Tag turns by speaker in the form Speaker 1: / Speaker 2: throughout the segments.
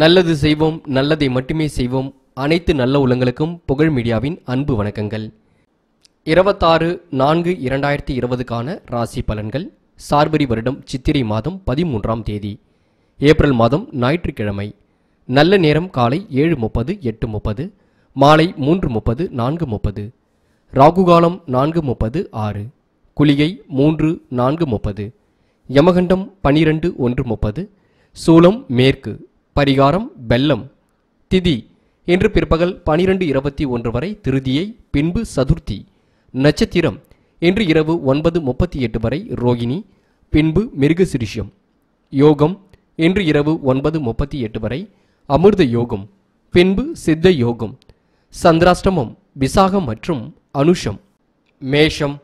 Speaker 1: நல்லது செய்வோம் நல்லதை மட்டுமே செய்வோம் அனைத்து நல்ல உலங்களுக்கும் புகழ் மீடியாவின் அன்பு வணக்கங்கள் இருபத்தாறு நான்கு இரண்டாயிரத்தி இருபதுக்கான ராசி பலன்கள் சார்பரி வருடம் சித்திரை மாதம் பதிமூன்றாம் தேதி ஏப்ரல் மாதம் ஞாயிற்றுக்கிழமை நல்ல நேரம் காலை ஏழு முப்பது எட்டு முப்பது மாலை மூன்று முப்பது நான்கு முப்பது ராகுகாலம் நான்கு முப்பது ஆறு குளிகை மூன்று நான்கு முப்பது யமகண்டம் பனிரெண்டு ஒன்று முப்பது சூலம் மேற்கு பரிகாரம் பெல்லம் திதி இன்று பிற்பகல் பனிரெண்டு இருபத்தி ஒன்று வரை திருதியை பின்பு சதுர்த்தி நட்சத்திரம் இன்று இரவு ஒன்பது முப்பத்தி எட்டு வரை ரோகிணி பின்பு மிருகசிரிஷம் யோகம் இன்று இரவு ஒன்பது முப்பத்தி எட்டு வரை அமிர்த யோகம் பின்பு சித்த யோகம் சந்திராஷ்டமம் விசாகம் மற்றும் அனுஷம் மேஷம்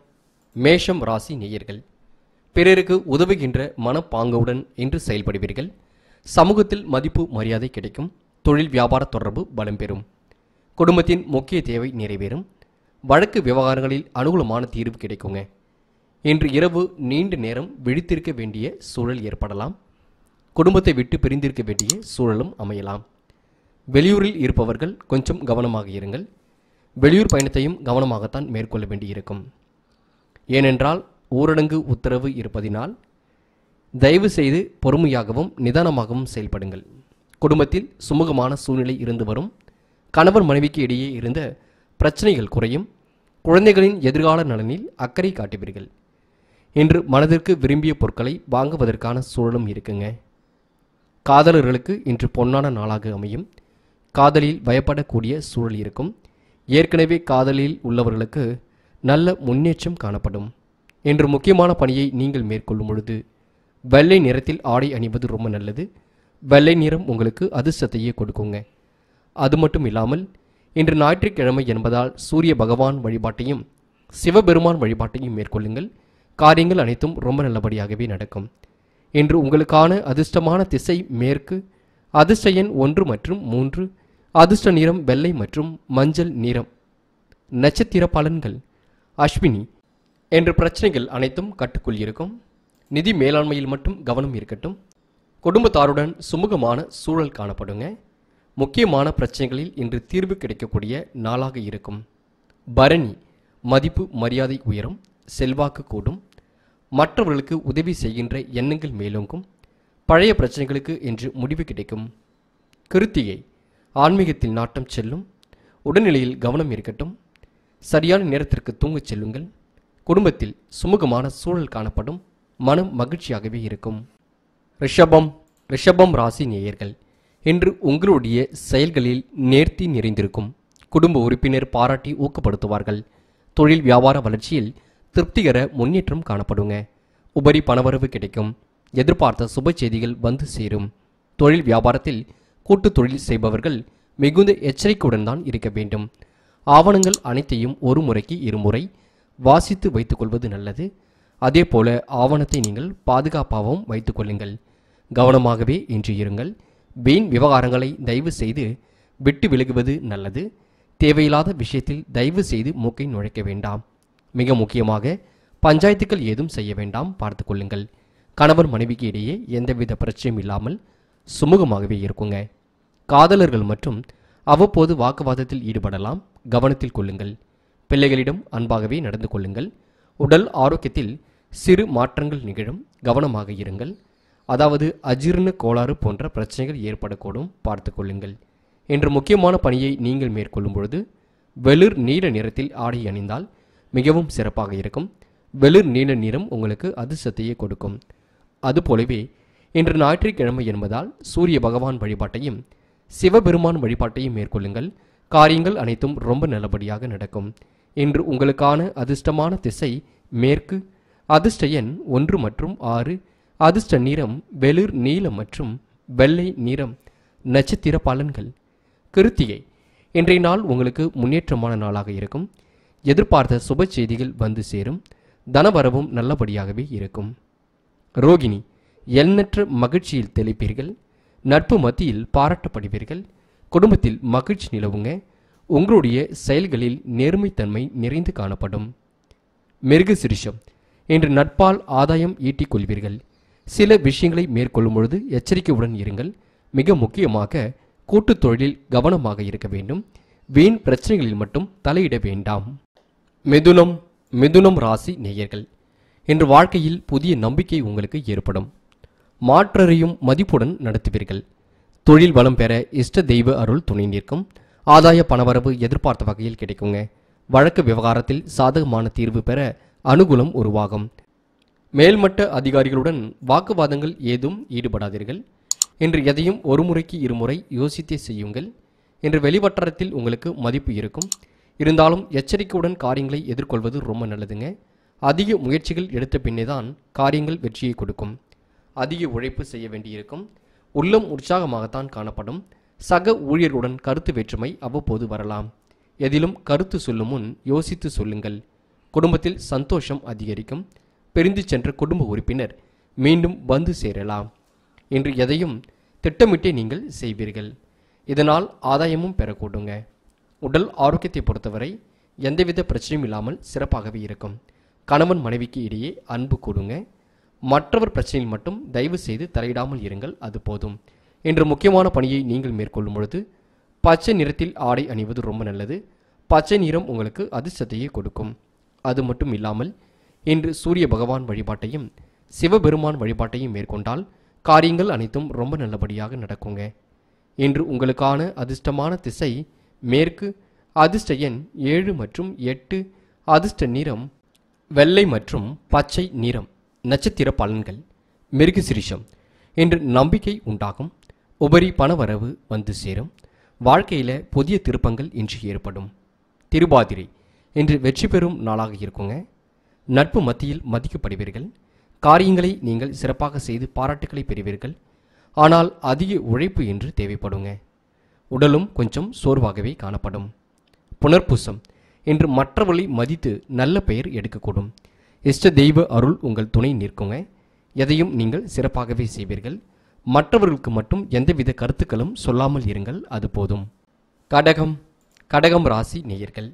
Speaker 1: மேஷம் ராசி நேயர்கள் பிறருக்கு உதவுகின்ற மனப்பாங்குடன் இன்று செயல்படுவீர்கள் சமூகத்தில் மதிப்பு மரியாதை கிடைக்கும் தொழில் வியாபார தொடர்பு பலம் பெறும் குடும்பத்தின் முக்கிய தேவை நிறைவேறும் வழக்கு விவகாரங்களில் அனுகூலமான தீர்வு கிடைக்குங்க இன்று இரவு நீண்ட நேரம் விழித்திருக்க வேண்டிய சூழல் ஏற்படலாம் குடும்பத்தை விட்டு பிரிந்திருக்க வேண்டிய சூழலும் அமையலாம் வெளியூரில் இருப்பவர்கள் கொஞ்சம் கவனமாக இருங்கள் வெளியூர் பயணத்தையும் கவனமாகத்தான் மேற்கொள்ள வேண்டியிருக்கும் ஏனென்றால் ஊரடங்கு உத்தரவு இருப்பதினால் தயவு செய்து பொறுமையாகவும் நிதானமாகவும் செயல்படுங்கள் குடும்பத்தில் சுமூகமான சூழ்நிலை இருந்து வரும் கணவர் மனைவிக்கு இடையே இருந்த பிரச்சனைகள் குறையும் குழந்தைகளின் எதிர்கால நலனில் அக்கறை காட்டுவீர்கள் இன்று மனதிற்கு விரும்பிய பொருட்களை வாங்குவதற்கான சூழலும் இருக்குங்க காதலர்களுக்கு இன்று பொன்னான நாளாக அமையும் காதலில் பயப்படக்கூடிய சூழல் இருக்கும் ஏற்கனவே காதலில் உள்ளவர்களுக்கு நல்ல முன்னேற்றம் காணப்படும் இன்று முக்கியமான பணியை நீங்கள் மேற்கொள்ளும் பொழுது வெள்ளை நிறத்தில் ஆடை அணிவது ரொம்ப நல்லது வெள்ளை நிறம் உங்களுக்கு அதிர்ஷ்டத்தையே கொடுக்குங்க அது மட்டும் இல்லாமல் இன்று ஞாயிற்றுக்கிழமை என்பதால் சூரிய பகவான் வழிபாட்டையும் சிவபெருமான் வழிபாட்டையும் மேற்கொள்ளுங்கள் காரியங்கள் அனைத்தும் ரொம்ப நல்லபடியாகவே நடக்கும் இன்று உங்களுக்கான அதிர்ஷ்டமான திசை மேற்கு அதிர்ஷ்ட எண் ஒன்று மற்றும் மூன்று அதிர்ஷ்ட நிறம் வெள்ளை மற்றும் மஞ்சள் நிறம் நட்சத்திர பலன்கள் அஸ்வினி என்ற பிரச்சனைகள் அனைத்தும் கட்டுக்குள் இருக்கும் நிதி மேலாண்மையில் மட்டும் கவனம் இருக்கட்டும் குடும்பத்தாருடன் சுமூகமான சூழல் காணப்படுங்க முக்கியமான பிரச்சனைகளில் இன்று தீர்வு கிடைக்கக்கூடிய நாளாக இருக்கும் பரணி மதிப்பு மரியாதை உயரும் செல்வாக்கு கூடும் மற்றவர்களுக்கு உதவி செய்கின்ற எண்ணங்கள் மேலோங்கும் பழைய பிரச்சனைகளுக்கு இன்று முடிவு கிடைக்கும் கிருத்தியை ஆன்மீகத்தில் நாட்டம் செல்லும் உடல்நிலையில் கவனம் இருக்கட்டும் சரியான நேரத்திற்கு தூங்கச் செல்லுங்கள் குடும்பத்தில் சுமூகமான சூழல் காணப்படும் மனம் மகிழ்ச்சியாகவே இருக்கும் ரிஷபம் ரிஷபம் ராசி நேயர்கள் இன்று உங்களுடைய செயல்களில் நேர்த்தி நிறைந்திருக்கும் குடும்ப உறுப்பினர் பாராட்டி ஊக்கப்படுத்துவார்கள் தொழில் வியாபார வளர்ச்சியில் திருப்திகர முன்னேற்றம் காணப்படுங்க உபரி பணவரவு கிடைக்கும் எதிர்பார்த்த சுப செய்திகள் வந்து சேரும் தொழில் வியாபாரத்தில் கூட்டு தொழில் செய்பவர்கள் மிகுந்த எச்சரிக்கையுடன் தான் இருக்க வேண்டும் ஆவணங்கள் அனைத்தையும் ஒரு முறைக்கு இருமுறை வாசித்து வைத்துக்கொள்வது நல்லது அதே போல ஆவணத்தை நீங்கள் பாதுகாப்பாகவும் கொள்ளுங்கள் கவனமாகவே இன்று இருங்கள் வீண் விவகாரங்களை தயவு செய்து விட்டு விலகுவது நல்லது தேவையில்லாத விஷயத்தில் தயவு செய்து மூக்கை நுழைக்க வேண்டாம் மிக முக்கியமாக பஞ்சாயத்துக்கள் ஏதும் செய்ய வேண்டாம் பார்த்து கொள்ளுங்கள் கணவர் மனைவிக்கு இடையே எந்தவித பிரச்சனையும் இல்லாமல் சுமூகமாகவே இருக்குங்க காதலர்கள் மற்றும் அவ்வப்போது வாக்குவாதத்தில் ஈடுபடலாம் கவனத்தில் கொள்ளுங்கள் பிள்ளைகளிடம் அன்பாகவே நடந்து கொள்ளுங்கள் உடல் ஆரோக்கியத்தில் சிறு மாற்றங்கள் நிகழும் கவனமாக இருங்கள் அதாவது அஜீர்ண கோளாறு போன்ற பிரச்சனைகள் ஏற்படக்கூடும் பார்த்து கொள்ளுங்கள் என்று முக்கியமான பணியை நீங்கள் மேற்கொள்ளும் பொழுது வெளிர் நீல நிறத்தில் ஆடை அணிந்தால் மிகவும் சிறப்பாக இருக்கும் வெளிர் நீல நிறம் உங்களுக்கு அதிர்ஷ்டத்தையே கொடுக்கும் அதுபோலவே இன்று ஞாயிற்றுக்கிழமை என்பதால் சூரிய பகவான் வழிபாட்டையும் சிவபெருமான் வழிபாட்டையும் மேற்கொள்ளுங்கள் காரியங்கள் அனைத்தும் ரொம்ப நல்லபடியாக நடக்கும் இன்று உங்களுக்கான அதிர்ஷ்டமான திசை மேற்கு அதிர்ஷ்ட எண் ஒன்று மற்றும் ஆறு அதிர்ஷ்ட நிறம் வெளிர் நீலம் மற்றும் வெள்ளை நிறம் நட்சத்திர பலன்கள் கிருத்திகை இன்றைய நாள் உங்களுக்கு முன்னேற்றமான நாளாக இருக்கும் எதிர்பார்த்த சுப செய்திகள் வந்து சேரும் தனவரவும் நல்லபடியாகவே இருக்கும் ரோகிணி எண்ணற்ற மகிழ்ச்சியில் தெளிப்பீர்கள் நட்பு மத்தியில் பாராட்டப்படுவீர்கள் குடும்பத்தில் மகிழ்ச்சி நிலவுங்க உங்களுடைய செயல்களில் நேர்மைத்தன்மை நிறைந்து காணப்படும் மிருகசிரிஷம் என்று நட்பால் ஆதாயம் ஈட்டிக் கொள்வீர்கள் சில விஷயங்களை மேற்கொள்ளும் பொழுது எச்சரிக்கையுடன் இருங்கள் மிக முக்கியமாக கூட்டுத் தொழிலில் கவனமாக இருக்க வேண்டும் வீண் பிரச்சனைகளில் மட்டும் தலையிட வேண்டாம் மிதுனம் மிதுனம் ராசி நேயர்கள் இன்று வாழ்க்கையில் புதிய நம்பிக்கை உங்களுக்கு ஏற்படும் மாற்றரையும் மதிப்புடன் நடத்துவீர்கள் தொழில் வளம் பெற இஷ்ட தெய்வ அருள் துணை நிற்கும் ஆதாய பணவரவு எதிர்பார்த்த வகையில் கிடைக்குங்க வழக்கு விவகாரத்தில் சாதகமான தீர்வு பெற அனுகூலம் உருவாகும் மேல்மட்ட அதிகாரிகளுடன் வாக்குவாதங்கள் ஏதும் ஈடுபடாதீர்கள் என்று எதையும் ஒரு முறைக்கு இருமுறை யோசித்தே செய்யுங்கள் என்று வெளிவட்டாரத்தில் உங்களுக்கு மதிப்பு இருக்கும் இருந்தாலும் எச்சரிக்கையுடன் காரியங்களை எதிர்கொள்வது ரொம்ப நல்லதுங்க அதிக முயற்சிகள் எடுத்த பின்னே தான் காரியங்கள் வெற்றியை கொடுக்கும் அதிக உழைப்பு செய்ய வேண்டியிருக்கும் உள்ளம் உற்சாகமாகத்தான் காணப்படும் சக ஊழியர்களுடன் கருத்து வேற்றுமை அவ்வப்போது வரலாம் எதிலும் கருத்து சொல்லும் முன் யோசித்து சொல்லுங்கள் குடும்பத்தில் சந்தோஷம் அதிகரிக்கும் பிரிந்து சென்ற குடும்ப உறுப்பினர் மீண்டும் வந்து சேரலாம் என்று எதையும் திட்டமிட்டே நீங்கள் செய்வீர்கள் இதனால் ஆதாயமும் பெறக்கூடுங்க உடல் ஆரோக்கியத்தை பொறுத்தவரை எந்தவித பிரச்சனையும் இல்லாமல் சிறப்பாகவே இருக்கும் கணவன் மனைவிக்கு இடையே அன்பு கூடுங்க மற்றவர் பிரச்சனையில் மட்டும் தயவு செய்து தலையிடாமல் இருங்கள் அது போதும் என்று முக்கியமான பணியை நீங்கள் மேற்கொள்ளும் பொழுது பச்சை நிறத்தில் ஆடை அணிவது ரொம்ப நல்லது பச்சை நிறம் உங்களுக்கு அதிர்ஷ்டத்தையே கொடுக்கும் அது மட்டும் இல்லாமல் இன்று சூரிய பகவான் வழிபாட்டையும் சிவபெருமான் வழிபாட்டையும் மேற்கொண்டால் காரியங்கள் அனைத்தும் ரொம்ப நல்லபடியாக நடக்குங்க இன்று உங்களுக்கான அதிர்ஷ்டமான திசை மேற்கு அதிர்ஷ்ட எண் ஏழு மற்றும் எட்டு அதிர்ஷ்ட நிறம் வெள்ளை மற்றும் பச்சை நிறம் நட்சத்திர பலன்கள் மிருகு சிரிஷம் இன்று நம்பிக்கை உண்டாகும் உபரி பணவரவு வந்து சேரும் வாழ்க்கையில் புதிய திருப்பங்கள் இன்று ஏற்படும் திருபாதிரை இன்று வெற்றி பெறும் நாளாக இருக்குங்க நட்பு மத்தியில் மதிக்கப்படுவீர்கள் காரியங்களை நீங்கள் சிறப்பாக செய்து பாராட்டுக்களை பெறுவீர்கள் ஆனால் அதிக உழைப்பு என்று தேவைப்படுங்க உடலும் கொஞ்சம் சோர்வாகவே காணப்படும் புனர்பூசம் என்று மற்றவர்களை மதித்து நல்ல பெயர் எடுக்கக்கூடும் இஷ்ட தெய்வ அருள் உங்கள் துணை நிற்குங்க எதையும் நீங்கள் சிறப்பாகவே செய்வீர்கள் மற்றவர்களுக்கு மட்டும் எந்தவித கருத்துக்களும் சொல்லாமல் இருங்கள் அது போதும் கடகம் கடகம் ராசி நேயர்கள்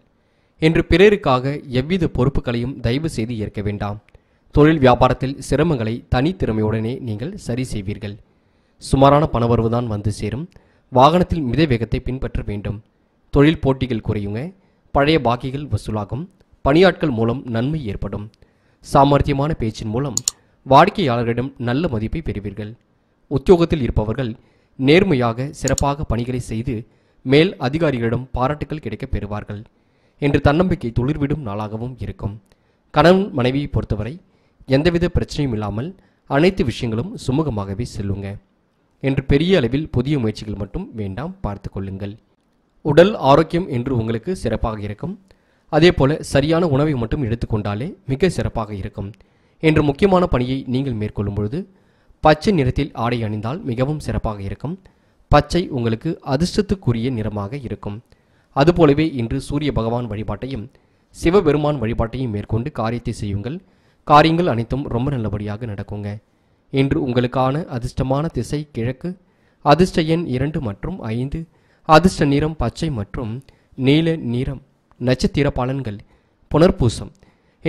Speaker 1: என்று பிறருக்காக எவ்வித பொறுப்புகளையும் தயவு செய்து ஏற்க வேண்டாம் தொழில் வியாபாரத்தில் சிரமங்களை தனித்திறமையுடனே நீங்கள் சரி செய்வீர்கள் சுமாரான பணவரவுதான் வந்து சேரும் வாகனத்தில் மித வேகத்தை பின்பற்ற வேண்டும் தொழில் போட்டிகள் குறையுங்க பழைய பாக்கிகள் வசூலாகும் பணியாட்கள் மூலம் நன்மை ஏற்படும் சாமர்த்தியமான பேச்சின் மூலம் வாடிக்கையாளர்களிடம் நல்ல மதிப்பை பெறுவீர்கள் உத்தியோகத்தில் இருப்பவர்கள் நேர்மையாக சிறப்பாக பணிகளை செய்து மேல் அதிகாரிகளிடம் பாராட்டுகள் கிடைக்கப் பெறுவார்கள் என்று தன்னம்பிக்கை துளிர்விடும் நாளாகவும் இருக்கும் கணவன் மனைவியை பொறுத்தவரை எந்தவித பிரச்சனையும் இல்லாமல் அனைத்து விஷயங்களும் சுமூகமாகவே செல்லுங்க என்று பெரிய அளவில் புதிய முயற்சிகள் மட்டும் வேண்டாம் பார்த்து கொள்ளுங்கள் உடல் ஆரோக்கியம் என்று உங்களுக்கு சிறப்பாக இருக்கும் அதே போல சரியான உணவை மட்டும் எடுத்துக்கொண்டாலே மிக சிறப்பாக இருக்கும் என்று முக்கியமான பணியை நீங்கள் மேற்கொள்ளும் பொழுது பச்சை நிறத்தில் ஆடை அணிந்தால் மிகவும் சிறப்பாக இருக்கும் பச்சை உங்களுக்கு அதிர்ஷ்டத்துக்குரிய நிறமாக இருக்கும் அதுபோலவே இன்று சூரிய பகவான் வழிபாட்டையும் சிவபெருமான் வழிபாட்டையும் மேற்கொண்டு காரியத்தை செய்யுங்கள் காரியங்கள் அனைத்தும் ரொம்ப நல்லபடியாக நடக்குங்க இன்று உங்களுக்கான அதிர்ஷ்டமான திசை கிழக்கு அதிர்ஷ்ட எண் இரண்டு மற்றும் ஐந்து அதிர்ஷ்ட நிறம் பச்சை மற்றும் நீல நிறம் நட்சத்திர பலன்கள் புனர்பூசம்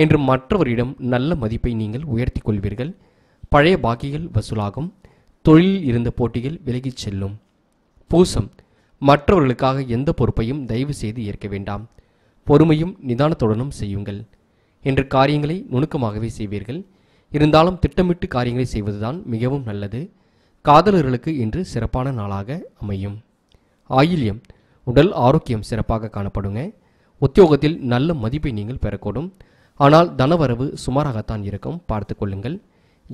Speaker 1: என்று மற்றவரிடம் நல்ல மதிப்பை நீங்கள் உயர்த்தி கொள்வீர்கள் பழைய பாக்கிகள் வசூலாகும் தொழிலில் இருந்த போட்டிகள் விலகிச் செல்லும் பூசம் மற்றவர்களுக்காக எந்த பொறுப்பையும் தயவு செய்து ஏற்க வேண்டாம் பொறுமையும் நிதானத்துடனும் செய்யுங்கள் என்று காரியங்களை நுணுக்கமாகவே செய்வீர்கள் இருந்தாலும் திட்டமிட்டு காரியங்களை செய்வதுதான் மிகவும் நல்லது காதலர்களுக்கு இன்று சிறப்பான நாளாக அமையும் ஆயில்யம் உடல் ஆரோக்கியம் சிறப்பாக காணப்படுங்க உத்தியோகத்தில் நல்ல மதிப்பை நீங்கள் பெறக்கூடும் ஆனால் தனவரவு சுமாராகத்தான் இருக்கும் பார்த்து கொள்ளுங்கள்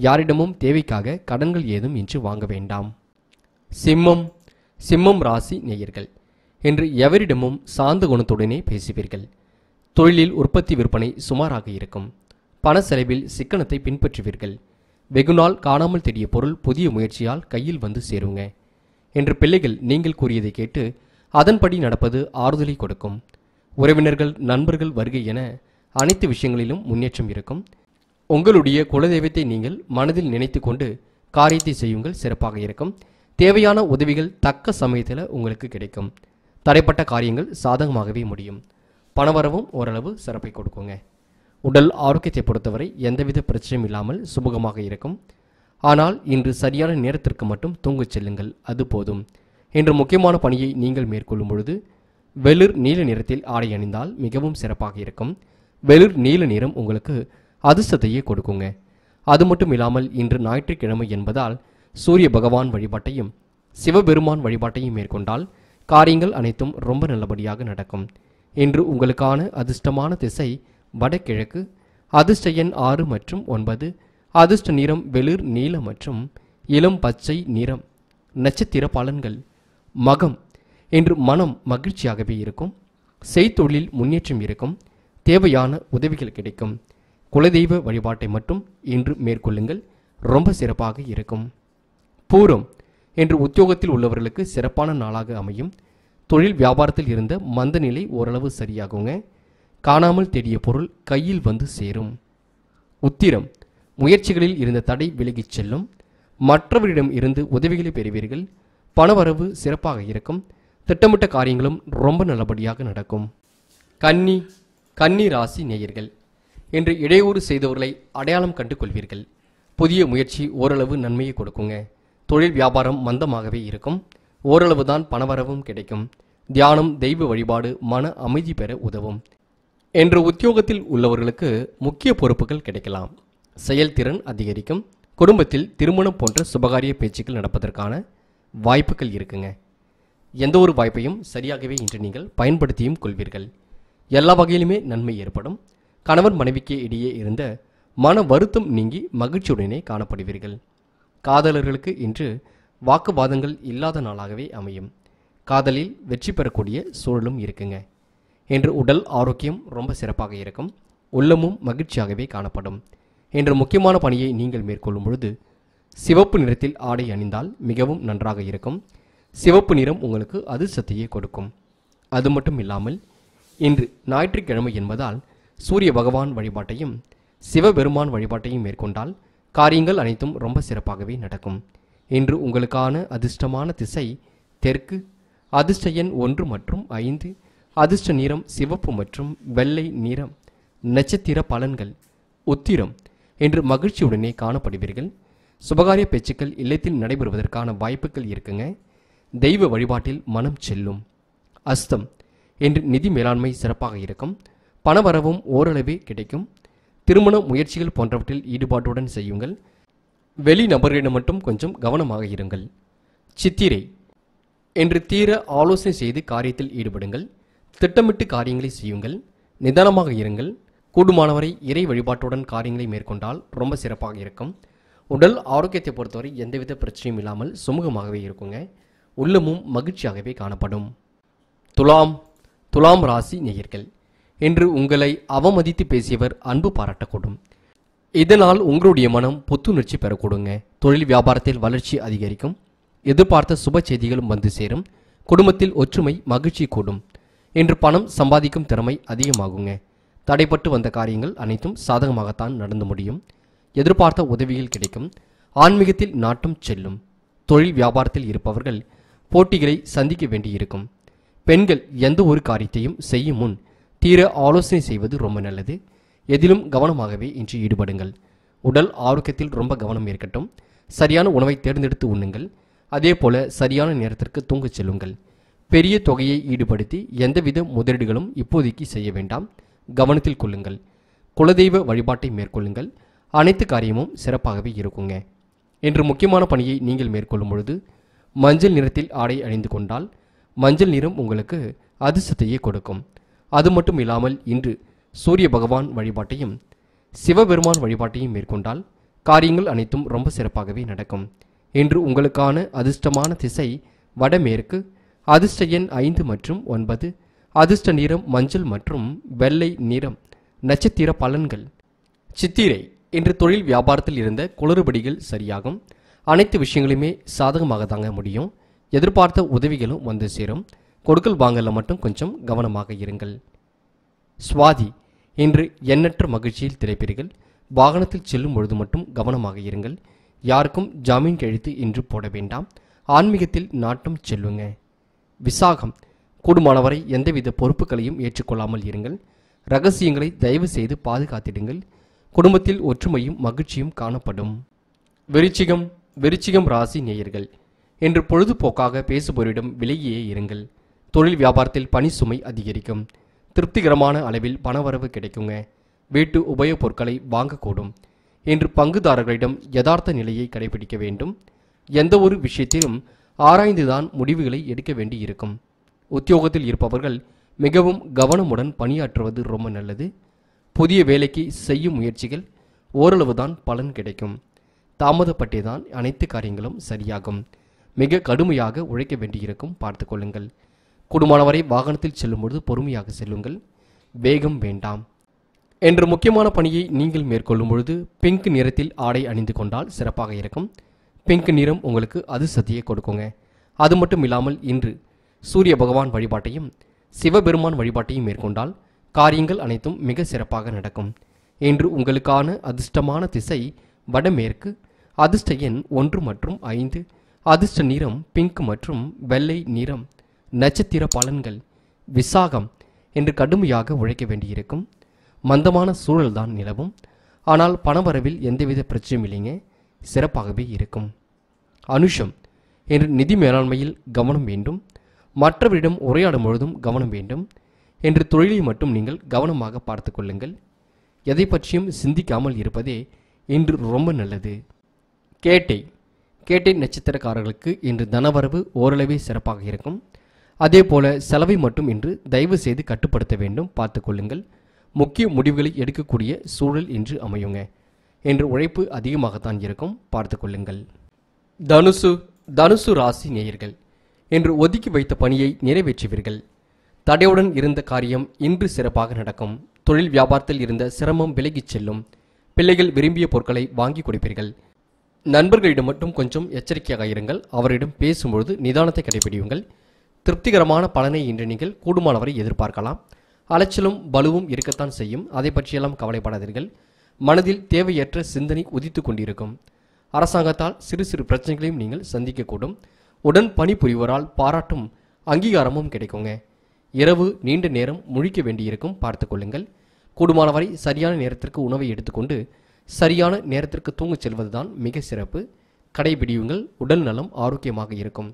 Speaker 1: யாரிடமும் தேவைக்காக கடன்கள் ஏதும் இன்று வாங்க வேண்டாம் சிம்மம் சிம்மம் ராசி நேயர்கள் என்று எவரிடமும் சாந்த குணத்துடனே பேசுவீர்கள் தொழிலில் உற்பத்தி விற்பனை சுமாராக இருக்கும் பண செலவில் சிக்கனத்தை பின்பற்றுவீர்கள் வெகுநாள் காணாமல் தெரிய பொருள் புதிய முயற்சியால் கையில் வந்து சேருங்க என்று பிள்ளைகள் நீங்கள் கூறியதை கேட்டு அதன்படி நடப்பது ஆறுதலை கொடுக்கும் உறவினர்கள் நண்பர்கள் வருகை என அனைத்து விஷயங்களிலும் முன்னேற்றம் இருக்கும் உங்களுடைய குலதெய்வத்தை நீங்கள் மனதில் நினைத்து கொண்டு காரியத்தை செய்யுங்கள் சிறப்பாக இருக்கும் தேவையான உதவிகள் தக்க சமயத்தில் உங்களுக்கு கிடைக்கும் தடைப்பட்ட காரியங்கள் சாதகமாகவே முடியும் பணவரவும் ஓரளவு சிறப்பை கொடுக்குங்க உடல் ஆரோக்கியத்தை பொறுத்தவரை எந்தவித பிரச்சனையும் இல்லாமல் சுமூகமாக இருக்கும் ஆனால் இன்று சரியான நேரத்திற்கு மட்டும் தூங்கச் செல்லுங்கள் அது போதும் இன்று முக்கியமான பணியை நீங்கள் மேற்கொள்ளும் பொழுது வெளிர் நீல நிறத்தில் ஆடை அணிந்தால் மிகவும் சிறப்பாக இருக்கும் வெளிர் நீல நிறம் உங்களுக்கு அதிர்ஷ்டத்தையே கொடுக்குங்க அது மட்டும் இல்லாமல் இன்று ஞாயிற்றுக்கிழமை என்பதால் சூரிய பகவான் வழிபாட்டையும் சிவபெருமான் வழிபாட்டையும் மேற்கொண்டால் காரியங்கள் அனைத்தும் ரொம்ப நல்லபடியாக நடக்கும் இன்று உங்களுக்கான அதிர்ஷ்டமான திசை வடகிழக்கு அதிர்ஷ்ட எண் ஆறு மற்றும் ஒன்பது அதிர்ஷ்ட நிறம் வெளிர் நீல மற்றும் இளம் பச்சை நிறம் நட்சத்திர பலன்கள் மகம் என்று மனம் மகிழ்ச்சியாகவே இருக்கும் செய்தொழில் முன்னேற்றம் இருக்கும் தேவையான உதவிகள் கிடைக்கும் குலதெய்வ வழிபாட்டை மட்டும் இன்று மேற்கொள்ளுங்கள் ரொம்ப சிறப்பாக இருக்கும் பூரம் என்று உத்தியோகத்தில் உள்ளவர்களுக்கு சிறப்பான நாளாக அமையும் தொழில் வியாபாரத்தில் இருந்த மந்த நிலை ஓரளவு சரியாகுங்க காணாமல் தேடிய பொருள் கையில் வந்து சேரும் உத்திரம் முயற்சிகளில் இருந்த தடை விலகிச் செல்லும் மற்றவரிடம் இருந்து உதவிகளை பெறுவீர்கள் பணவரவு சிறப்பாக இருக்கும் திட்டமிட்ட காரியங்களும் ரொம்ப நல்லபடியாக நடக்கும் கன்னி கன்னி ராசி நேயர்கள் என்று இடையூறு செய்தவர்களை அடையாளம் கண்டு கொள்வீர்கள் புதிய முயற்சி ஓரளவு நன்மையை கொடுக்குங்க தொழில் வியாபாரம் மந்தமாகவே இருக்கும் ஓரளவு தான் பணவரவும் கிடைக்கும் தியானம் தெய்வ வழிபாடு மன அமைதி பெற உதவும் என்று உத்தியோகத்தில் உள்ளவர்களுக்கு முக்கிய பொறுப்புகள் கிடைக்கலாம் செயல்திறன் அதிகரிக்கும் குடும்பத்தில் திருமணம் போன்ற சுபகாரிய பேச்சுக்கள் நடப்பதற்கான வாய்ப்புகள் இருக்குங்க எந்த ஒரு வாய்ப்பையும் சரியாகவே இன்று நீங்கள் பயன்படுத்தியும் கொள்வீர்கள் எல்லா வகையிலுமே நன்மை ஏற்படும் கணவன் மனைவிக்கு இடையே இருந்த மன வருத்தம் நீங்கி மகிழ்ச்சியுடனே காணப்படுவீர்கள் காதலர்களுக்கு இன்று வாக்குவாதங்கள் இல்லாத நாளாகவே அமையும் காதலில் வெற்றி பெறக்கூடிய சூழலும் இருக்குங்க இன்று உடல் ஆரோக்கியம் ரொம்ப சிறப்பாக இருக்கும் உள்ளமும் மகிழ்ச்சியாகவே காணப்படும் இன்று முக்கியமான பணியை நீங்கள் மேற்கொள்ளும் பொழுது சிவப்பு நிறத்தில் ஆடை அணிந்தால் மிகவும் நன்றாக இருக்கும் சிவப்பு நிறம் உங்களுக்கு அதிர்ஷ்டத்தையே கொடுக்கும் அது மட்டும் இல்லாமல் இன்று ஞாயிற்றுக்கிழமை என்பதால் சூரிய பகவான் வழிபாட்டையும் சிவபெருமான் வழிபாட்டையும் மேற்கொண்டால் காரியங்கள் அனைத்தும் ரொம்ப சிறப்பாகவே நடக்கும் இன்று உங்களுக்கான அதிர்ஷ்டமான திசை தெற்கு அதிர்ஷ்ட எண் ஒன்று மற்றும் ஐந்து அதிர்ஷ்ட நிறம் சிவப்பு மற்றும் வெள்ளை நிறம் நட்சத்திர பலன்கள் உத்திரம் என்று மகிழ்ச்சியுடனே காணப்படுவீர்கள் சுபகாரிய பேச்சுக்கள் இல்லத்தில் நடைபெறுவதற்கான வாய்ப்புகள் இருக்குங்க தெய்வ வழிபாட்டில் மனம் செல்லும் அஸ்தம் என்று நிதி மேலாண்மை சிறப்பாக இருக்கும் பணவரவும் ஓரளவே கிடைக்கும் திருமண முயற்சிகள் போன்றவற்றில் ஈடுபாட்டுடன் செய்யுங்கள் வெளி நபர்களிடம் மட்டும் கொஞ்சம் கவனமாக இருங்கள் சித்திரை என்று தீர ஆலோசனை செய்து காரியத்தில் ஈடுபடுங்கள் திட்டமிட்டு காரியங்களை செய்யுங்கள் நிதானமாக இருங்கள் கூடுமானவரை இறை வழிபாட்டுடன் காரியங்களை மேற்கொண்டால் ரொம்ப சிறப்பாக இருக்கும் உடல் ஆரோக்கியத்தை பொறுத்தவரை எந்தவித பிரச்சனையும் இல்லாமல் சுமூகமாகவே இருக்குங்க உள்ளமும் மகிழ்ச்சியாகவே காணப்படும் துலாம் துலாம் ராசி நேயர்கள் என்று உங்களை அவமதித்து பேசியவர் அன்பு பாராட்டக்கூடும் இதனால் உங்களுடைய மனம் புத்துணர்ச்சி பெறக்கூடுங்க தொழில் வியாபாரத்தில் வளர்ச்சி அதிகரிக்கும் எதிர்பார்த்த சுப செய்திகளும் வந்து சேரும் குடும்பத்தில் ஒற்றுமை மகிழ்ச்சி கூடும் என்று பணம் சம்பாதிக்கும் திறமை அதிகமாகுங்க தடைப்பட்டு வந்த காரியங்கள் அனைத்தும் சாதகமாகத்தான் நடந்து முடியும் எதிர்பார்த்த உதவிகள் கிடைக்கும் ஆன்மீகத்தில் நாட்டம் செல்லும் தொழில் வியாபாரத்தில் இருப்பவர்கள் போட்டிகளை சந்திக்க வேண்டியிருக்கும் பெண்கள் எந்த ஒரு காரியத்தையும் செய்யும் முன் தீர ஆலோசனை செய்வது ரொம்ப நல்லது எதிலும் கவனமாகவே இன்று ஈடுபடுங்கள் உடல் ஆரோக்கியத்தில் ரொம்ப கவனம் இருக்கட்டும் சரியான உணவை தேர்ந்தெடுத்து உண்ணுங்கள் அதே போல சரியான நேரத்திற்கு தூங்கச் செல்லுங்கள் பெரிய தொகையை ஈடுபடுத்தி எந்தவித முதலீடுகளும் இப்போதைக்கு செய்ய வேண்டாம் கவனத்தில் கொள்ளுங்கள் குலதெய்வ வழிபாட்டை மேற்கொள்ளுங்கள் அனைத்து காரியமும் சிறப்பாகவே இருக்குங்க இன்று முக்கியமான பணியை நீங்கள் மேற்கொள்ளும் பொழுது மஞ்சள் நிறத்தில் ஆடை அணிந்து கொண்டால் மஞ்சள் நிறம் உங்களுக்கு அதிர்ஷ்டத்தையே கொடுக்கும் அது மட்டும் இல்லாமல் இன்று சூரிய பகவான் வழிபாட்டையும் சிவபெருமான் வழிபாட்டையும் மேற்கொண்டால் காரியங்கள் அனைத்தும் ரொம்ப சிறப்பாகவே நடக்கும் இன்று உங்களுக்கான அதிர்ஷ்டமான திசை வடமேற்கு அதிர்ஷ்ட எண் ஐந்து மற்றும் ஒன்பது அதிர்ஷ்ட நிறம் மஞ்சள் மற்றும் வெள்ளை நிறம் நட்சத்திர பலன்கள் சித்திரை இன்று தொழில் வியாபாரத்தில் இருந்த குளறுபடிகள் சரியாகும் அனைத்து விஷயங்களுமே சாதகமாக தாங்க முடியும் எதிர்பார்த்த உதவிகளும் வந்து சேரும் கொடுக்கல் வாங்கல மட்டும் கொஞ்சம் கவனமாக இருங்கள் சுவாதி இன்று எண்ணற்ற மகிழ்ச்சியில் திரைப்பீர்கள் வாகனத்தில் செல்லும் பொழுது மட்டும் கவனமாக இருங்கள் யாருக்கும் ஜாமீன் கழித்து இன்று போட வேண்டாம் ஆன்மீகத்தில் நாட்டம் செல்லுங்க விசாகம் கூடுமானவரை எந்தவித பொறுப்புகளையும் ஏற்றுக்கொள்ளாமல் இருங்கள் ரகசியங்களை தயவு செய்து பாதுகாத்திடுங்கள் குடும்பத்தில் ஒற்றுமையும் மகிழ்ச்சியும் காணப்படும் விருச்சிகம் விருச்சிகம் ராசி நேயர்கள் என்று பொழுதுபோக்காக பேசுபவரிடம் விலகியே இருங்கள் தொழில் வியாபாரத்தில் பணி சுமை அதிகரிக்கும் திருப்திகரமான அளவில் பணவரவு கிடைக்குங்க வீட்டு உபயோகப் பொருட்களை வாங்கக்கூடும் என்று பங்குதாரர்களிடம் யதார்த்த நிலையை கடைபிடிக்க வேண்டும் எந்த ஒரு விஷயத்திலும் ஆராய்ந்துதான் முடிவுகளை எடுக்க வேண்டியிருக்கும் உத்தியோகத்தில் இருப்பவர்கள் மிகவும் கவனமுடன் பணியாற்றுவது ரொம்ப நல்லது புதிய வேலைக்கு செய்யும் முயற்சிகள் ஓரளவு தான் பலன் கிடைக்கும் தாமதப்பட்டே தான் அனைத்து காரியங்களும் சரியாகும் மிக கடுமையாக உழைக்க வேண்டியிருக்கும் பார்த்து கொள்ளுங்கள் கூடுமானவரை வாகனத்தில் செல்லும்பொழுது பொறுமையாக செல்லுங்கள் வேகம் வேண்டாம் என்ற முக்கியமான பணியை நீங்கள் மேற்கொள்ளும் பொழுது பிங்க் நிறத்தில் ஆடை அணிந்து கொண்டால் சிறப்பாக இருக்கும் பிங்க் நிறம் உங்களுக்கு அது சத்தியை கொடுக்குங்க அது மட்டும் இல்லாமல் இன்று சூரிய பகவான் வழிபாட்டையும் சிவபெருமான் வழிபாட்டையும் மேற்கொண்டால் காரியங்கள் அனைத்தும் மிக சிறப்பாக நடக்கும் இன்று உங்களுக்கான அதிர்ஷ்டமான திசை வடமேற்கு அதிர்ஷ்ட எண் ஒன்று மற்றும் ஐந்து அதிர்ஷ்ட நிறம் பிங்க் மற்றும் வெள்ளை நிறம் நட்சத்திர பலன்கள் விசாகம் என்று கடுமையாக உழைக்க வேண்டியிருக்கும் மந்தமான சூழல்தான் நிலவும் ஆனால் பணவரவில் எந்தவித பிரச்சனையும் இல்லைங்க சிறப்பாகவே இருக்கும் அனுஷம் என்று நிதி மேலாண்மையில் கவனம் வேண்டும் மற்றவரிடம் உரையாடும் பொழுதும் கவனம் வேண்டும் என்று தொழிலை மட்டும் நீங்கள் கவனமாக பார்த்து கொள்ளுங்கள் எதை பற்றியும் சிந்திக்காமல் இருப்பதே இன்று ரொம்ப நல்லது கேட்டை கேட்டை நட்சத்திரக்காரர்களுக்கு இன்று தனவரவு ஓரளவே சிறப்பாக இருக்கும் அதே போல செலவை மட்டும் இன்று தயவு செய்து கட்டுப்படுத்த வேண்டும் பார்த்து கொள்ளுங்கள் முக்கிய முடிவுகளை எடுக்கக்கூடிய சூழல் இன்று அமையுங்க என்று உழைப்பு அதிகமாகத்தான் இருக்கும் பார்த்து கொள்ளுங்கள் தனுசு தனுசு ராசி நேயர்கள் என்று ஒதுக்கி வைத்த பணியை நிறைவேற்றுவீர்கள் தடையுடன் இருந்த காரியம் இன்று சிறப்பாக நடக்கும் தொழில் வியாபாரத்தில் இருந்த சிரமம் விலகிச் செல்லும் பிள்ளைகள் விரும்பிய பொருட்களை வாங்கி கொடுப்பீர்கள் நண்பர்களிடம் மட்டும் கொஞ்சம் எச்சரிக்கையாக இருங்கள் அவரிடம் பேசும்பொழுது நிதானத்தை கடைபிடியுங்கள் திருப்திகரமான பலனை இன்று நீங்கள் கூடுமானவரை எதிர்பார்க்கலாம் அலைச்சலும் பலுவும் இருக்கத்தான் செய்யும் அதை பற்றியெல்லாம் கவலைப்படாதீர்கள் மனதில் தேவையற்ற சிந்தனை உதித்து கொண்டிருக்கும் அரசாங்கத்தால் சிறு சிறு பிரச்சனைகளையும் நீங்கள் சந்திக்கக்கூடும் உடன் பணிபுரிவரால் பாராட்டும் அங்கீகாரமும் கிடைக்குங்க இரவு நீண்ட நேரம் முழிக்க வேண்டியிருக்கும் பார்த்து கொள்ளுங்கள் கூடுமானவரை சரியான நேரத்திற்கு உணவை எடுத்துக்கொண்டு சரியான நேரத்திற்கு தூங்கச் செல்வதுதான் மிக சிறப்பு கடைபிடியுங்கள் உடல் நலம் ஆரோக்கியமாக இருக்கும்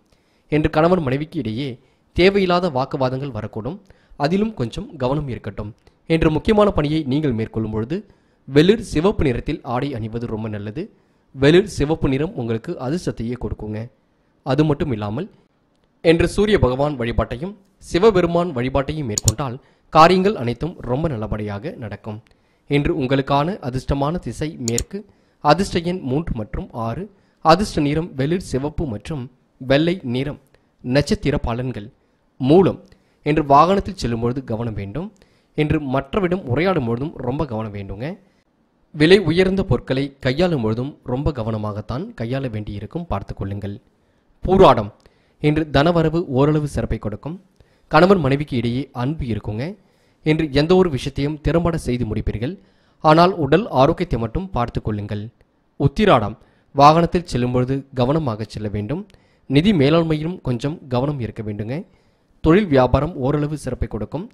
Speaker 1: என்று கணவன் மனைவிக்கு இடையே தேவையில்லாத வாக்குவாதங்கள் வரக்கூடும் அதிலும் கொஞ்சம் கவனம் இருக்கட்டும் என்று முக்கியமான பணியை நீங்கள் மேற்கொள்ளும் பொழுது வெளிர் சிவப்பு நிறத்தில் ஆடை அணிவது ரொம்ப நல்லது வெளிர் சிவப்பு நிறம் உங்களுக்கு அதிர்ஷ்டத்தையே கொடுக்குங்க அது மட்டும் இல்லாமல் என்று சூரிய பகவான் வழிபாட்டையும் சிவபெருமான் வழிபாட்டையும் மேற்கொண்டால் காரியங்கள் அனைத்தும் ரொம்ப நல்லபடியாக நடக்கும் இன்று உங்களுக்கான அதிர்ஷ்டமான திசை மேற்கு அதிர்ஷ்ட எண் மூன்று மற்றும் ஆறு அதிர்ஷ்ட நிறம் வெளிர் சிவப்பு மற்றும் வெள்ளை நிறம் நட்சத்திர பலன்கள் மூலம் என்று வாகனத்தில் செல்லும்பொழுது கவனம் வேண்டும் என்று மற்றவிடம் உரையாடும் பொழுதும் ரொம்ப கவனம் வேண்டுங்க விலை உயர்ந்த பொருட்களை கையாளும் பொழுதும் ரொம்ப கவனமாகத்தான் கையாள வேண்டியிருக்கும் பார்த்து கொள்ளுங்கள் பூராடம் என்று தனவரவு ஓரளவு சிறப்பை கொடுக்கும் கணவன் மனைவிக்கு இடையே அன்பு இருக்குங்க என்று எந்த ஒரு விஷயத்தையும் திறம்பட செய்து முடிப்பீர்கள் ஆனால் உடல் ஆரோக்கியத்தை மட்டும் பார்த்து கொள்ளுங்கள் உத்திராடம் வாகனத்தில் செல்லும்பொழுது கவனமாக செல்ல வேண்டும் நிதி மேலாண்மையிலும் கொஞ்சம் கவனம் இருக்க வேண்டுங்க தொழில் வியாபாரம் ஓரளவு சிறப்பை கொடுக்கும்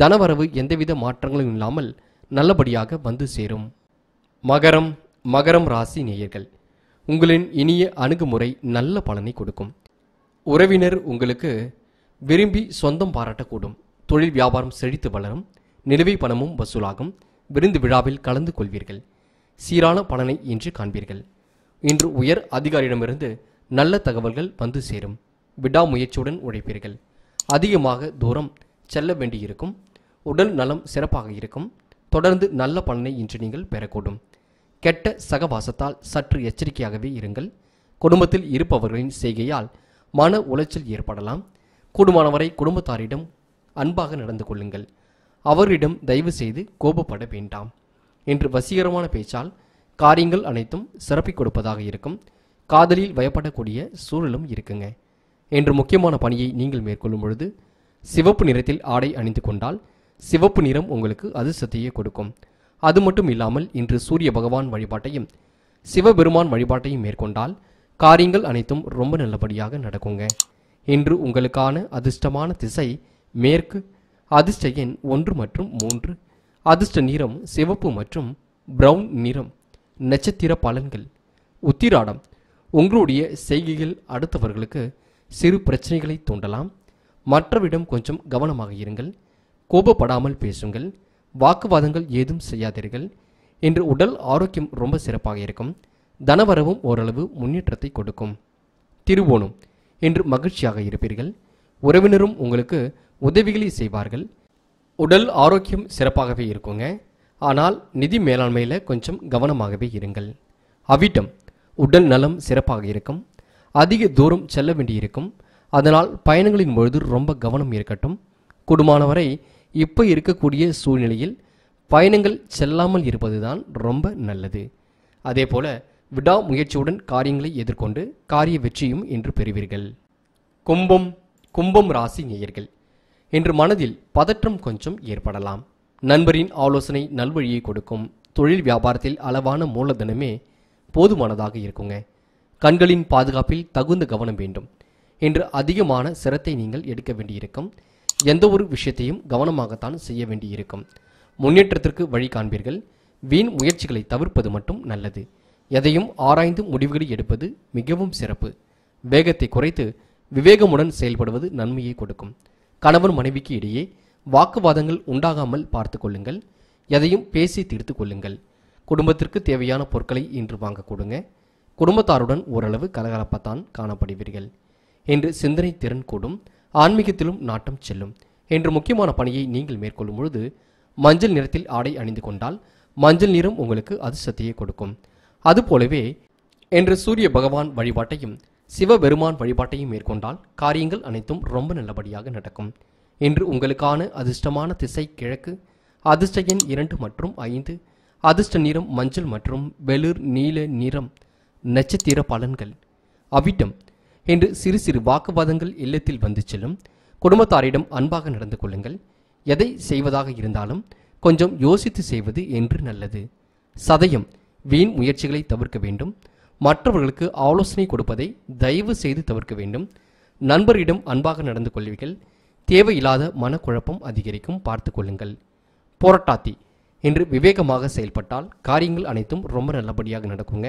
Speaker 1: தனவரவு எந்தவித மாற்றங்களும் இல்லாமல் நல்லபடியாக வந்து சேரும் மகரம் மகரம் ராசி நேயர்கள் உங்களின் இனிய அணுகுமுறை நல்ல பலனை கொடுக்கும் உறவினர் உங்களுக்கு விரும்பி சொந்தம் பாராட்டக்கூடும் தொழில் வியாபாரம் செழித்து வளரும் நிலுவை பணமும் வசூலாகும் விருந்து விழாவில் கலந்து கொள்வீர்கள் சீரான பலனை இன்று காண்பீர்கள் இன்று உயர் அதிகாரியிடமிருந்து நல்ல தகவல்கள் வந்து சேரும் விடாமுயற்சியுடன் உழைப்பீர்கள் அதிகமாக தூரம் செல்ல வேண்டியிருக்கும் உடல் நலம் சிறப்பாக இருக்கும் தொடர்ந்து நல்ல பலனை இன்று நீங்கள் பெறக்கூடும் கெட்ட சகவாசத்தால் சற்று எச்சரிக்கையாகவே இருங்கள் குடும்பத்தில் இருப்பவர்களின் செய்கையால் மன உளைச்சல் ஏற்படலாம் கூடுமானவரை குடும்பத்தாரிடம் அன்பாக நடந்து கொள்ளுங்கள் அவரிடம் தயவு செய்து கோபப்பட வேண்டாம் என்று வசீகரமான பேச்சால் காரியங்கள் அனைத்தும் சிறப்பிக் கொடுப்பதாக இருக்கும் காதலில் வயப்படக்கூடிய சூழலும் இருக்குங்க என்று முக்கியமான பணியை நீங்கள் மேற்கொள்ளும் பொழுது சிவப்பு நிறத்தில் ஆடை அணிந்து கொண்டால் சிவப்பு நிறம் உங்களுக்கு அதிர்ஷ்டத்தையே கொடுக்கும் அது மட்டும் இல்லாமல் இன்று சூரிய பகவான் வழிபாட்டையும் சிவபெருமான் வழிபாட்டையும் மேற்கொண்டால் காரியங்கள் அனைத்தும் ரொம்ப நல்லபடியாக நடக்குங்க இன்று உங்களுக்கான அதிர்ஷ்டமான திசை மேற்கு அதிர்ஷ்ட எண் ஒன்று மற்றும் மூன்று அதிர்ஷ்ட நிறம் சிவப்பு மற்றும் பிரவுன் நிறம் நட்சத்திர பலன்கள் உத்திராடம் உங்களுடைய செய்கைகள் அடுத்தவர்களுக்கு சிறு பிரச்சனைகளை தூண்டலாம் மற்றவிடம் கொஞ்சம் கவனமாக இருங்கள் கோபப்படாமல் பேசுங்கள் வாக்குவாதங்கள் ஏதும் செய்யாதீர்கள் இன்று உடல் ஆரோக்கியம் ரொம்ப சிறப்பாக இருக்கும் தனவரவும் ஓரளவு முன்னேற்றத்தை கொடுக்கும் திருவோணம் இன்று மகிழ்ச்சியாக இருப்பீர்கள் உறவினரும் உங்களுக்கு உதவிகளை செய்வார்கள் உடல் ஆரோக்கியம் சிறப்பாகவே இருக்குங்க ஆனால் நிதி மேலாண்மையில் கொஞ்சம் கவனமாகவே இருங்கள் அவிட்டம் உடல் நலம் சிறப்பாக இருக்கும் அதிக தூரம் செல்ல வேண்டியிருக்கும் அதனால் பயணங்களின் பொழுது ரொம்ப கவனம் இருக்கட்டும் கூடுமானவரை இப்போ இருக்கக்கூடிய சூழ்நிலையில் பயணங்கள் செல்லாமல் இருப்பதுதான் ரொம்ப நல்லது அதே போல விடாமுயற்சியுடன் காரியங்களை எதிர்கொண்டு காரிய வெற்றியும் இன்று பெறுவீர்கள் கும்பம் கும்பம் ராசி நேயர்கள் இன்று மனதில் பதற்றம் கொஞ்சம் ஏற்படலாம் நண்பரின் ஆலோசனை நல்வழியை கொடுக்கும் தொழில் வியாபாரத்தில் அளவான மூலதனமே போதுமானதாக இருக்குங்க கண்களின் பாதுகாப்பில் தகுந்த கவனம் வேண்டும் என்று அதிகமான சிரத்தை நீங்கள் எடுக்க வேண்டியிருக்கும் எந்த ஒரு விஷயத்தையும் கவனமாகத்தான் செய்ய வேண்டியிருக்கும் முன்னேற்றத்திற்கு வழி காண்பீர்கள் வீண் முயற்சிகளை தவிர்ப்பது மட்டும் நல்லது எதையும் ஆராய்ந்து முடிவுகளை எடுப்பது மிகவும் சிறப்பு வேகத்தை குறைத்து விவேகமுடன் செயல்படுவது நன்மையை கொடுக்கும் கணவர் மனைவிக்கு இடையே வாக்குவாதங்கள் உண்டாகாமல் பார்த்து கொள்ளுங்கள் எதையும் பேசி தீர்த்து கொள்ளுங்கள் குடும்பத்திற்கு தேவையான பொருட்களை இன்று வாங்க கொடுங்க குடும்பத்தாருடன் ஓரளவு கலகலப்பத்தான் காணப்படுவீர்கள் என்று சிந்தனை திறன் கூடும் ஆன்மீகத்திலும் நாட்டம் செல்லும் என்று முக்கியமான பணியை நீங்கள் மேற்கொள்ளும் பொழுது மஞ்சள் நிறத்தில் ஆடை அணிந்து கொண்டால் மஞ்சள் நிறம் உங்களுக்கு அதிர்ஷ்டத்தையே கொடுக்கும் அதுபோலவே என்று சூரிய பகவான் வழிபாட்டையும் சிவபெருமான் வழிபாட்டையும் மேற்கொண்டால் காரியங்கள் அனைத்தும் ரொம்ப நல்லபடியாக நடக்கும் இன்று உங்களுக்கான அதிர்ஷ்டமான திசை கிழக்கு அதிர்ஷ்ட எண் இரண்டு மற்றும் ஐந்து அதிர்ஷ்ட நிறம் மஞ்சள் மற்றும் வெளிர் நீல நிறம் நட்சத்திர பலன்கள் அவிட்டம் என்று சிறு சிறு வாக்குவாதங்கள் இல்லத்தில் வந்து செல்லும் குடும்பத்தாரிடம் அன்பாக நடந்து கொள்ளுங்கள் எதை செய்வதாக இருந்தாலும் கொஞ்சம் யோசித்து செய்வது என்று நல்லது சதயம் வீண் முயற்சிகளை தவிர்க்க வேண்டும் மற்றவர்களுக்கு ஆலோசனை கொடுப்பதை தயவு செய்து தவிர்க்க வேண்டும் நண்பரிடம் அன்பாக நடந்து கொள்வீர்கள் தேவையில்லாத மனக்குழப்பம் அதிகரிக்கும் பார்த்து கொள்ளுங்கள் போராட்டாத்தி என்று விவேகமாக செயல்பட்டால் காரியங்கள் அனைத்தும் ரொம்ப நல்லபடியாக நடக்குங்க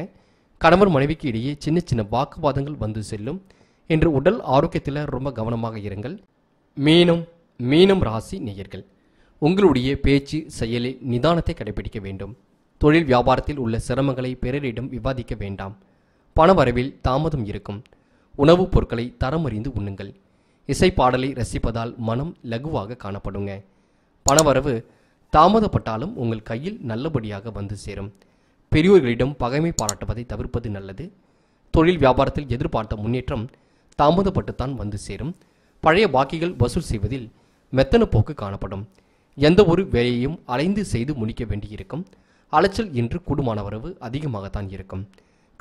Speaker 1: கணவர் மனைவிக்கு இடையே சின்ன சின்ன வாக்குவாதங்கள் வந்து செல்லும் என்று உடல் ஆரோக்கியத்தில் ரொம்ப கவனமாக இருங்கள் மீனம் மீனம் ராசி நேயர்கள் உங்களுடைய பேச்சு செயலில் நிதானத்தை கடைபிடிக்க வேண்டும் தொழில் வியாபாரத்தில் உள்ள சிரமங்களை பிறரிடம் விவாதிக்க வேண்டாம் பணவரவில் தாமதம் இருக்கும் உணவுப் பொருட்களை தரமறிந்து உண்ணுங்கள் இசை பாடலை ரசிப்பதால் மனம் லகுவாக காணப்படுங்க பணவரவு தாமதப்பட்டாலும் உங்கள் கையில் நல்லபடியாக வந்து சேரும் பெரியோர்களிடம் பகைமை பாராட்டுவதை தவிர்ப்பது நல்லது தொழில் வியாபாரத்தில் எதிர்பார்த்த முன்னேற்றம் தாமதப்பட்டுத்தான் வந்து சேரும் பழைய பாக்கிகள் வசூல் செய்வதில் மெத்தன போக்கு காணப்படும் எந்த ஒரு வேலையையும் அலைந்து செய்து முடிக்க வேண்டியிருக்கும் அலைச்சல் இன்று கூடுமான வரவு அதிகமாகத்தான் இருக்கும்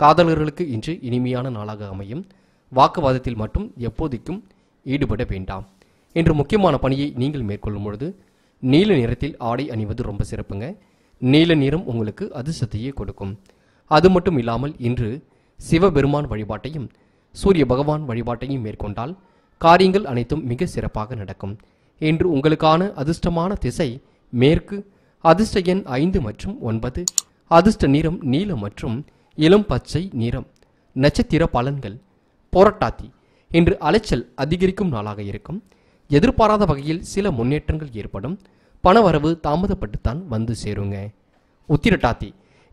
Speaker 1: காதலர்களுக்கு இன்று இனிமையான நாளாக அமையும் வாக்குவாதத்தில் மட்டும் எப்போதைக்கும் ஈடுபட வேண்டாம் இன்று முக்கியமான பணியை நீங்கள் மேற்கொள்ளும் பொழுது நீல நிறத்தில் ஆடை அணிவது ரொம்ப சிறப்புங்க நீல நிறம் உங்களுக்கு அதிர்ஷ்டத்தையே கொடுக்கும் அது மட்டும் இல்லாமல் இன்று சிவபெருமான் வழிபாட்டையும் சூரிய பகவான் வழிபாட்டையும் மேற்கொண்டால் காரியங்கள் அனைத்தும் மிக சிறப்பாக நடக்கும் இன்று உங்களுக்கான அதிர்ஷ்டமான திசை மேற்கு அதிர்ஷ்ட எண் ஐந்து மற்றும் ஒன்பது அதிர்ஷ்ட நிறம் நீலம் மற்றும் இளம் பச்சை நிறம் நட்சத்திர பலன்கள் போராட்டாத்தி இன்று அலைச்சல் அதிகரிக்கும் நாளாக இருக்கும் எதிர்பாராத வகையில் சில முன்னேற்றங்கள் ஏற்படும் பணவரவு தாமதப்பட்டுத்தான் வந்து சேருங்க உத்திரட்டாத்தி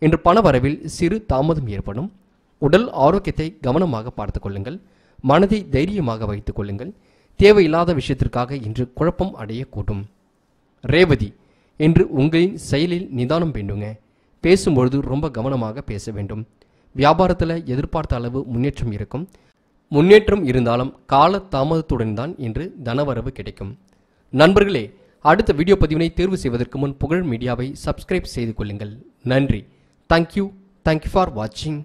Speaker 1: இன்று பணவரவில் சிறு தாமதம் ஏற்படும் உடல் ஆரோக்கியத்தை கவனமாக பார்த்து கொள்ளுங்கள் மனதை தைரியமாக வைத்துக் கொள்ளுங்கள் தேவையில்லாத விஷயத்திற்காக இன்று குழப்பம் அடையக்கூடும் ரேவதி இன்று உங்களின் செயலில் நிதானம் வேண்டுங்க பேசும்பொழுது ரொம்ப கவனமாக பேச வேண்டும் வியாபாரத்தில் எதிர்பார்த்த அளவு முன்னேற்றம் இருக்கும் முன்னேற்றம் இருந்தாலும் கால தாமதத்துடன் தான் இன்று தனவரவு கிடைக்கும் நண்பர்களே அடுத்த வீடியோ பதிவினை தேர்வு செய்வதற்கு முன் புகழ் மீடியாவை சப்ஸ்கிரைப் செய்து கொள்ளுங்கள் நன்றி தேங்க்யூ தேங்க்யூ ஃபார் வாட்சிங்